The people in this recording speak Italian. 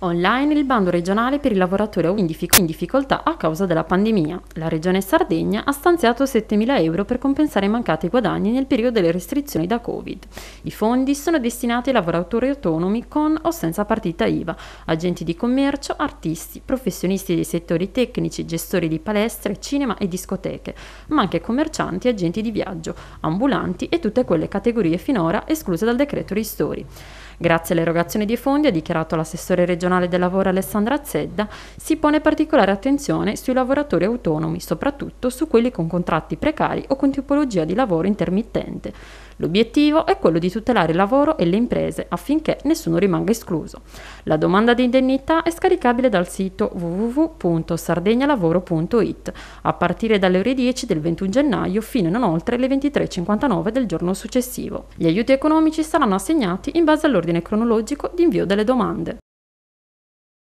Online il bando regionale per i lavoratori in, difficoltà a causa della pandemia. La regione Sardegna ha stanziato 7.000 euro per compensare i mancati guadagni nel periodo delle restrizioni da Covid. I fondi sono destinati ai lavoratori autonomi con o senza partita IVA, agenti di commercio, artisti, professionisti dei settori tecnici, gestori di palestre, cinema e discoteche, ma anche commercianti, agenti di viaggio, ambulanti e tutte quelle categorie finora escluse dal decreto Ristori. Grazie all'erogazione dei fondi ha dichiarato l'assessore regionale regionale del lavoro Alessandra Zedda si pone particolare attenzione sui lavoratori autonomi, soprattutto su quelli con contratti precari o con tipologia di lavoro intermittente. L'obiettivo è quello di tutelare il lavoro e le imprese affinché nessuno rimanga escluso. La domanda di indennità è scaricabile dal sito www.sardegnalavoro.it a partire dalle ore 10 del 21 gennaio fino non oltre le 23.59 del giorno successivo. Gli aiuti economici saranno assegnati in base all'ordine cronologico di invio delle domande.